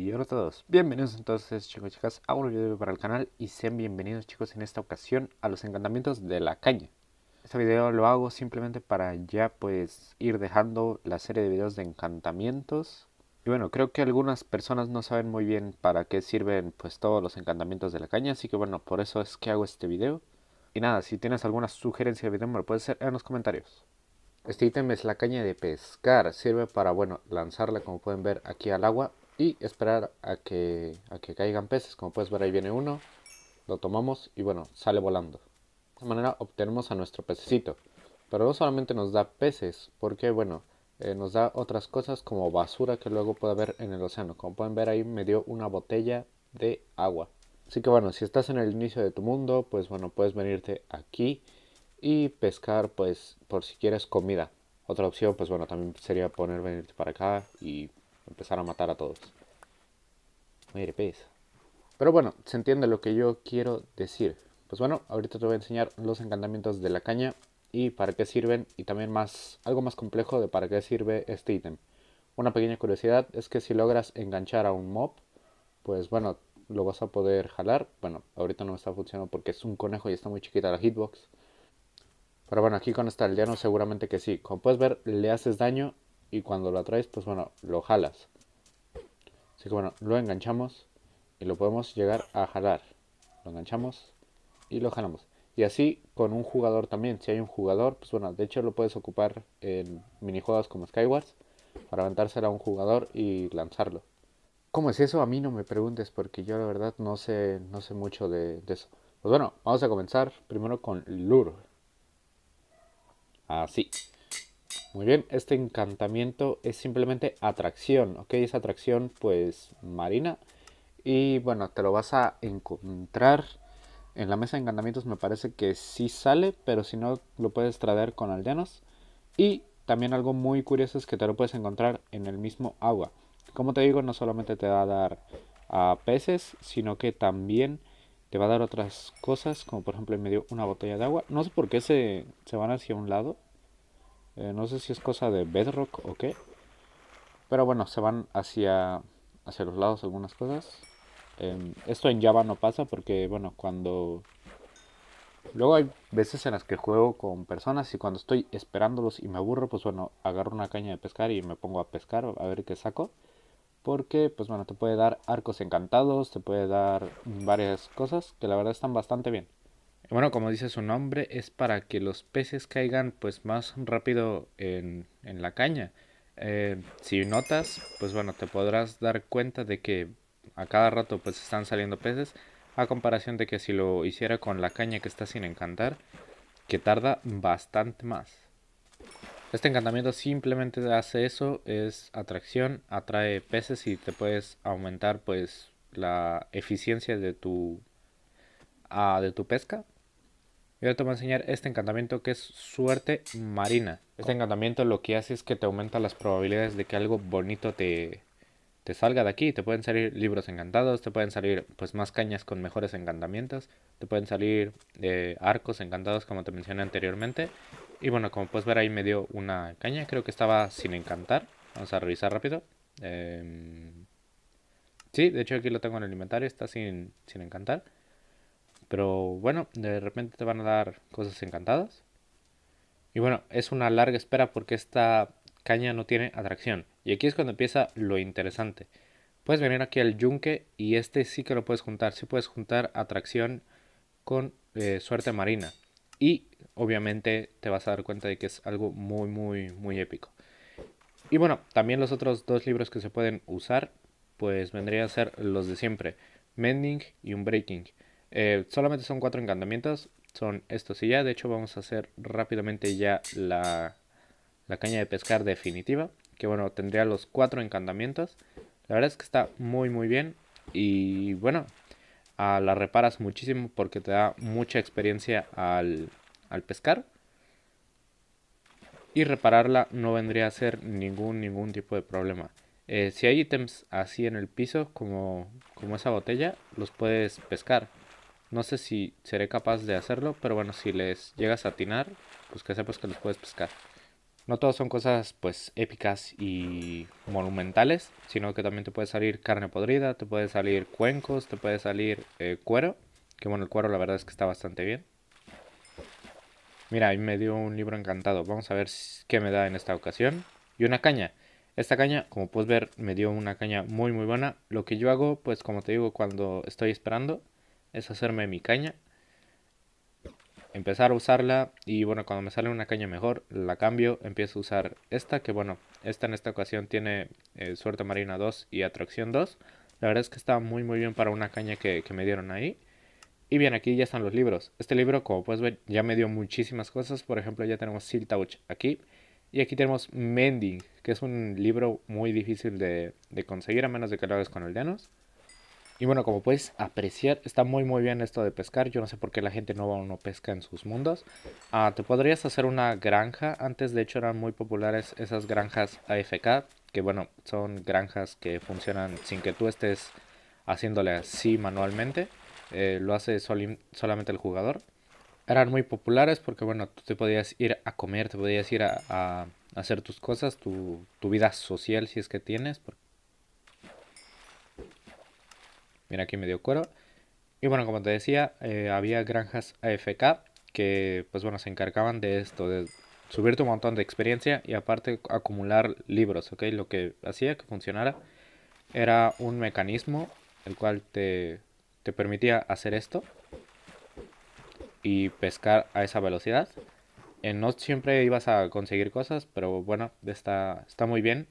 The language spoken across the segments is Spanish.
Y hola a todos, bienvenidos entonces chicos y chicas a un video para el canal y sean bienvenidos chicos en esta ocasión a los encantamientos de la caña. Este video lo hago simplemente para ya pues ir dejando la serie de videos de encantamientos. Y bueno, creo que algunas personas no saben muy bien para qué sirven pues todos los encantamientos de la caña, así que bueno, por eso es que hago este video. Y nada, si tienes alguna sugerencia de video me lo puedes hacer en los comentarios. Este ítem es la caña de pescar, sirve para, bueno, lanzarla como pueden ver aquí al agua y esperar a que, a que caigan peces. Como puedes ver ahí viene uno, lo tomamos y bueno, sale volando. De esta manera obtenemos a nuestro pececito. Pero no solamente nos da peces, porque bueno, eh, nos da otras cosas como basura que luego puede haber en el océano. Como pueden ver ahí me dio una botella de agua. Así que bueno, si estás en el inicio de tu mundo, pues bueno, puedes venirte aquí y pescar pues por si quieres comida. Otra opción pues bueno, también sería poner venirte para acá y empezar a matar a todos. Mire, Pero bueno, se entiende lo que yo quiero decir. Pues bueno, ahorita te voy a enseñar los encantamientos de la caña y para qué sirven y también más algo más complejo de para qué sirve este ítem. Una pequeña curiosidad es que si logras enganchar a un mob, pues bueno, lo vas a poder jalar. Bueno, ahorita no me está funcionando porque es un conejo y está muy chiquita la hitbox. Pero bueno, aquí con esta aldeano seguramente que sí. Como puedes ver, le haces daño y cuando lo atraes, pues bueno, lo jalas. Así que bueno, lo enganchamos y lo podemos llegar a jalar. Lo enganchamos y lo jalamos. Y así con un jugador también. Si hay un jugador, pues bueno, de hecho lo puedes ocupar en minijuegos como Skywars para aventárselo a un jugador y lanzarlo. ¿Cómo es eso? A mí no me preguntes porque yo la verdad no sé, no sé mucho de, de eso. Pues bueno, vamos a comenzar primero con Lure. Así. Muy bien, este encantamiento es simplemente atracción, ¿ok? Es atracción pues marina. Y bueno, te lo vas a encontrar en la mesa de encantamientos, me parece que sí sale, pero si no lo puedes traer con aldeanos. Y también algo muy curioso es que te lo puedes encontrar en el mismo agua. Como te digo, no solamente te va a dar a peces, sino que también te va a dar otras cosas, como por ejemplo me dio una botella de agua. No sé por qué se, se van hacia un lado, eh, no sé si es cosa de bedrock o qué. Pero bueno, se van hacia, hacia los lados algunas cosas. Em, esto en Java no pasa porque, bueno, cuando... Luego hay veces en las que juego con personas y cuando estoy esperándolos y me aburro, pues bueno, agarro una caña de pescar y me pongo a pescar a ver qué saco. Porque, pues bueno, te puede dar arcos encantados, te puede dar varias cosas que la verdad están bastante bien. Bueno, como dice su nombre, es para que los peces caigan pues más rápido en, la caña. Eh, si notas, pues bueno, te podrás dar cuenta de que a cada rato pues están saliendo peces, a comparación de que si lo hiciera con la caña que está sin encantar, que tarda bastante más. Este encantamiento simplemente hace eso, es atracción, atrae peces y te puedes aumentar pues la eficiencia de tu, ah, de tu pesca. Y ahora te voy a enseñar este encantamiento que es Suerte Marina. Este encantamiento lo que hace es que te aumenta las probabilidades de que algo bonito te, salga de aquí. Te pueden salir libros encantados, te pueden salir pues más cañas con mejores encantamientos, te pueden salir eh, arcos encantados como te mencioné anteriormente. Y bueno, como puedes ver ahí me dio una caña, creo que estaba sin encantar. Vamos a revisar rápido. Em, sí, de hecho aquí lo tengo en el inventario, está sin, sin encantar. Pero bueno, de repente te van a dar cosas encantadas. Y bueno, es una larga espera porque esta caña no tiene atracción. Y aquí es cuando empieza lo interesante. Puedes venir aquí al yunque y este sí que lo puedes juntar. Sí puedes juntar atracción con eh, suerte marina. Y obviamente te vas a dar cuenta de que es algo muy, muy, muy épico. Y bueno, también los otros dos libros que se pueden usar, pues vendrían a ser los de siempre. Mending y un breaking eh, solamente son cuatro encantamientos. Son estos y ya. De hecho, vamos a hacer rápidamente ya la, caña de pescar definitiva. Que bueno, tendría los cuatro encantamientos. La verdad es que está muy muy bien. Y bueno, la reparas muchísimo porque te da mucha experiencia al, pescar. Y repararla no vendría a ser ningún, ningún tipo de problema. Eh, si hay ítems así en el piso, como, como esa botella, los puedes pescar. No sé si seré capaz de hacerlo, pero bueno, si les llegas a atinar, pues que sepas que los puedes pescar. No todas son cosas pues épicas y monumentales, sino que también te puede salir carne podrida, te puede salir cuencos, te puede salir eh, cuero, que bueno, el cuero la verdad es que está bastante bien. Mira, ahí me dio un libro encantado, vamos a ver qué me da en esta ocasión. Y una caña. Esta caña, como puedes ver, me dio una caña muy muy buena. Lo que yo hago, pues como te digo, cuando estoy esperando, es hacerme mi caña, empezar a usarla y bueno, cuando me sale una caña mejor, la cambio, empiezo a usar esta, que bueno, esta en esta ocasión tiene eh, suerte marina 2 y atracción 2. La verdad es que está muy muy bien para una caña que, me dieron ahí. Y bien, aquí ya están los libros. Este libro, como puedes ver, ya me dio muchísimas cosas. Por ejemplo, ya tenemos Siltouch aquí. Y aquí tenemos Mending, que es un libro muy difícil de, conseguir a menos de que lo hagas con aldeanos. Y bueno, como puedes apreciar, está muy muy bien esto de pescar. Yo no sé por qué la gente no, va no pesca en sus mundos. Ah, te podrías hacer una granja. Antes de hecho eran muy populares esas granjas AFK. Que bueno, son granjas que funcionan sin que tú estés haciéndole así manualmente. Eh, lo hace solamente el jugador. Eran muy populares porque bueno, tú te podías ir a comer, te podías ir a, hacer tus cosas, tu, tu vida social si es que tienes. Porque Mira, aquí me dio cuero. Y bueno, como te decía, eh, había granjas AFK que, pues bueno, se encargaban de esto, de subirte un montón de experiencia y aparte acumular libros, ¿ok? Lo que hacía que funcionara era un mecanismo el cual te, permitía hacer esto y pescar a esa velocidad. Eh, no siempre ibas a conseguir cosas, pero bueno, está, está muy bien.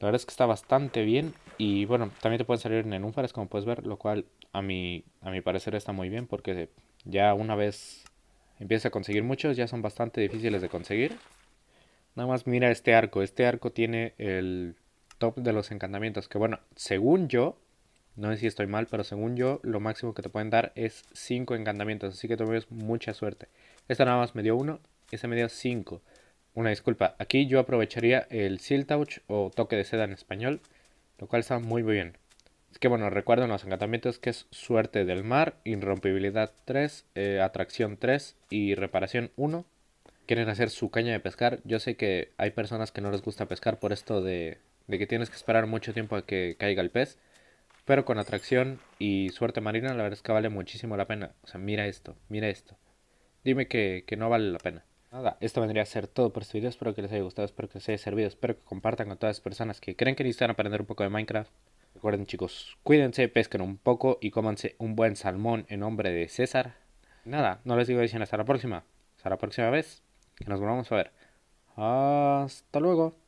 La verdad es que está bastante bien y bueno, también te pueden salir en nenúfares como puedes ver, lo cual a mi, a parecer está muy bien porque ya una vez empiezas a conseguir muchos, ya son bastante difíciles de conseguir. Nada más mira este arco, este arco tiene el top de los encantamientos, que bueno, según yo, no sé si estoy mal, pero según yo, lo máximo que te pueden dar es 5 encantamientos, así que tuvimos mucha suerte. Este nada más me dio uno, ese me dio 5. Una disculpa, aquí yo aprovecharía el touch o toque de seda en español, lo cual está muy, bien. Es que bueno, recuerden los encantamientos que es Suerte del Mar, Irrompibilidad 3, eh, Atracción 3 y Reparación 1. Quieren hacer su caña de pescar. Yo sé que hay personas que no les gusta pescar por esto de, que tienes que esperar mucho tiempo a que caiga el pez. Pero con atracción y suerte marina la verdad es que vale muchísimo la pena. O sea, mira esto, mira esto. Dime que no vale la pena. Nada, esto vendría a ser todo por este video. Espero que les haya gustado, espero que les haya servido. Espero que compartan con todas las personas que creen que necesitan aprender un poco de Minecraft. Recuerden chicos, cuídense, pesquen un poco y cómanse un buen salmón en nombre de César. Nada, no les digo diciendo hasta la próxima. Hasta la próxima vez que nos volvamos a ver. Hasta luego.